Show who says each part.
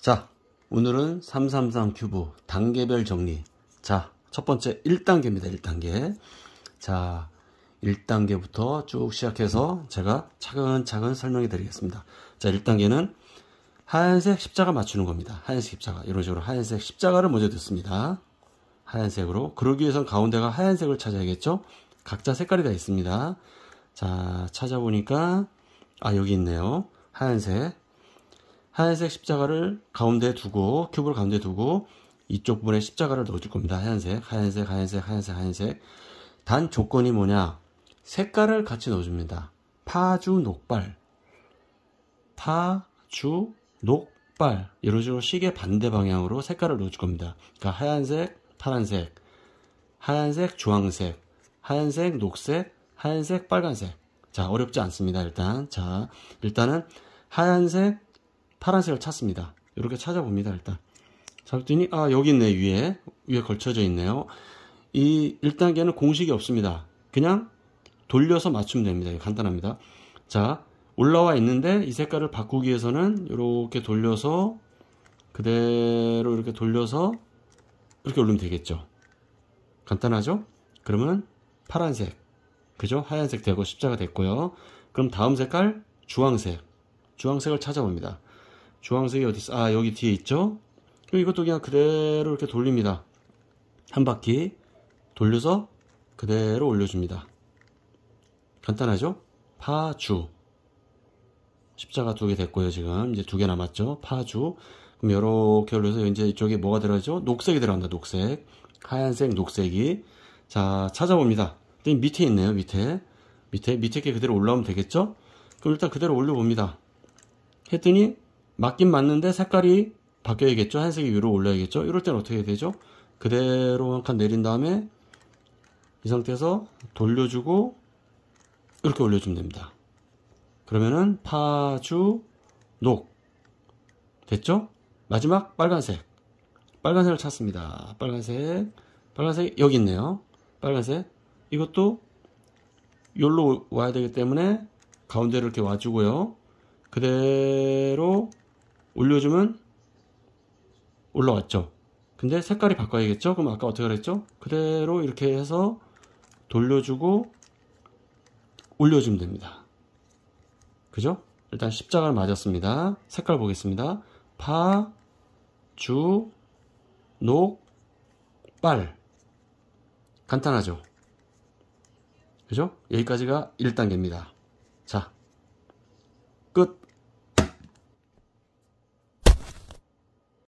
Speaker 1: 자, 오늘은 333 큐브 단계별 정리. 자, 첫 번째 1단계입니다. 1단계. 자, 1단계부터 쭉 시작해서 제가 차근차근 설명해 드리겠습니다. 자, 1단계는 하얀색 십자가 맞추는 겁니다. 하얀색 십자가. 이런 식으로 하얀색 십자가를 먼저 듣습니다. 하얀색으로. 그러기 위해선 가운데가 하얀색을 찾아야겠죠? 각자 색깔이 다 있습니다. 자, 찾아보니까, 아, 여기 있네요. 하얀색. 하얀색 십자가를 가운데 두고 큐브를 가운데 두고 이쪽 부분에 십자가를 넣어줄 겁니다. 하얀색, 하얀색, 하얀색, 하얀색, 하얀색. 단 조건이 뭐냐? 색깔을 같이 넣어줍니다. 파주 녹발, 파주 녹발 이런 식으로 시계 반대 방향으로 색깔을 넣어줄 겁니다. 그러니까 하얀색, 파란색, 하얀색, 주황색, 하얀색, 녹색, 하얀색, 빨간색. 자 어렵지 않습니다. 일단 자 일단은 하얀색, 파란색을 찾습니다. 이렇게 찾아봅니다, 일단. 잡더니, 아, 여기 있네, 위에. 위에 걸쳐져 있네요. 이 1단계는 공식이 없습니다. 그냥 돌려서 맞추면 됩니다. 간단합니다. 자, 올라와 있는데 이 색깔을 바꾸기 위해서는 이렇게 돌려서 그대로 이렇게 돌려서 이렇게 올리면 되겠죠. 간단하죠? 그러면 파란색, 그죠? 하얀색 되고 십자가 됐고요. 그럼 다음 색깔 주황색, 주황색을 찾아봅니다. 주황색이 어디 있어? 아 여기 뒤에 있죠? 이것도 그냥 그대로 이렇게 돌립니다. 한 바퀴 돌려서 그대로 올려줍니다. 간단하죠? 파주 십자가 두 개 됐고요. 지금 이제 두 개 남았죠. 파주 그럼 이렇게 올려서 이제 이쪽에 뭐가 들어가죠? 녹색이 들어간다. 녹색 하얀색 녹색이 자 찾아봅니다. 밑에 있네요. 밑에 밑에 밑에 게 그대로 올라오면 되겠죠? 그럼 일단 그대로 올려봅니다. 했더니 맞긴 맞는데 색깔이 바뀌어야겠죠 한색이 위로 올라야겠죠 이럴 땐 어떻게 되죠 그대로 한 칸 내린 다음에 이 상태에서 돌려주고 이렇게 올려주면 됩니다 그러면은 파주 녹 됐죠 마지막 빨간색 빨간색을 찾습니다 빨간색 빨간색 여기 있네요 빨간색 이것도 여기로 와야 되기 때문에 가운데를 이렇게 와주고요 그대로 올려주면 올라왔죠. 근데 색깔이 바꿔야겠죠? 그럼 아까 어떻게 그랬죠? 그대로 이렇게 해서 돌려주고 올려주면 됩니다. 그죠? 일단 십자가를 맞았습니다. 색깔 보겠습니다. 파, 주, 녹, 빨. 간단하죠? 그죠? 여기까지가 1단계입니다. 자, 끝!